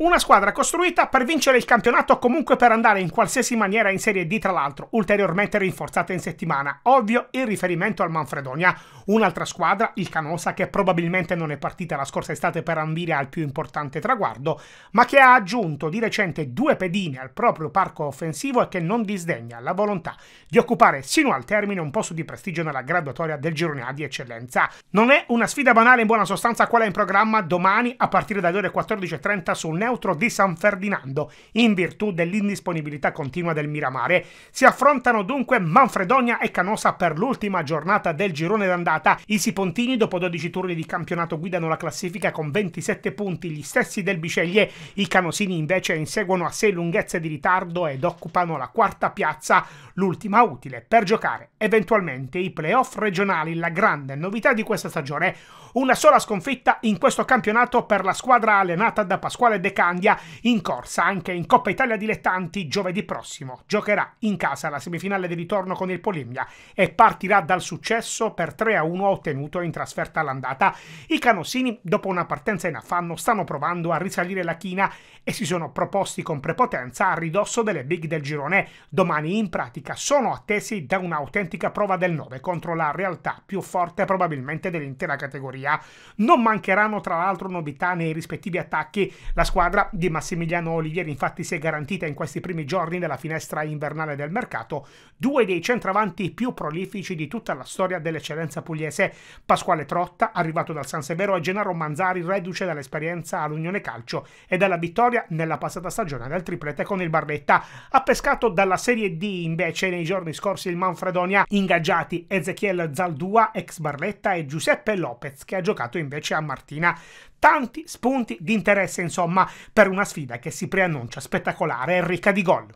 Una squadra costruita per vincere il campionato o comunque per andare in qualsiasi maniera in Serie D tra l'altro, ulteriormente rinforzata in settimana. Ovvio il riferimento al Manfredonia. Un'altra squadra, il Canosa, che probabilmente non è partita la scorsa estate per ambire al più importante traguardo, ma che ha aggiunto di recente due pedine al proprio parco offensivo e che non disdegna la volontà di occupare sino al termine un posto di prestigio nella graduatoria del girone A di eccellenza. Non è una sfida banale in buona sostanza quella in programma domani a partire dalle ore 14.30 sul Neo neutro di San Ferdinando, in virtù dell'indisponibilità continua del Miramare. Si affrontano dunque Manfredonia e Canosa per l'ultima giornata del girone d'andata. I Sipontini, dopo 12 turni di campionato, guidano la classifica con 27 punti, gli stessi del Biceglie. I Canosini invece inseguono a 6 lunghezze di ritardo ed occupano la quarta piazza, l'ultima utile per giocare eventualmente i playoff regionali. La grande novità di questa stagione, una sola sconfitta in questo campionato per la squadra allenata da Pasquale De Candia in corsa anche in Coppa Italia Dilettanti giovedì prossimo. Giocherà in casa la semifinale di ritorno con il Polimia e partirà dal successo per 3-1 ottenuto in trasferta all'andata. I canossini, dopo una partenza in affanno, stanno provando a risalire la china e si sono proposti con prepotenza a ridosso delle big del girone. Domani in pratica sono attesi da un'autentica prova del 9 contro la realtà più forte probabilmente dell'intera categoria. Non mancheranno tra l'altro novità nei rispettivi attacchi. La squadra squadra di Massimiliano Olivieri infatti si è garantita in questi primi giorni della finestra invernale del mercato due dei centravanti più prolifici di tutta la storia dell'eccellenza pugliese, Pasquale Trotta, arrivato dal San Severo, e Gennaro Manzari, reduce dall'esperienza all'Unione Calcio e dalla vittoria nella passata stagione del triplete con il Barletta. Ha pescato dalla Serie D invece nei giorni scorsi il Manfredonia, ingaggiati Ezechiel Zaldua, ex Barletta, e Giuseppe Lopez, che ha giocato invece a Martina tanti spunti di interesse insomma per una sfida che si preannuncia spettacolare e ricca di gol.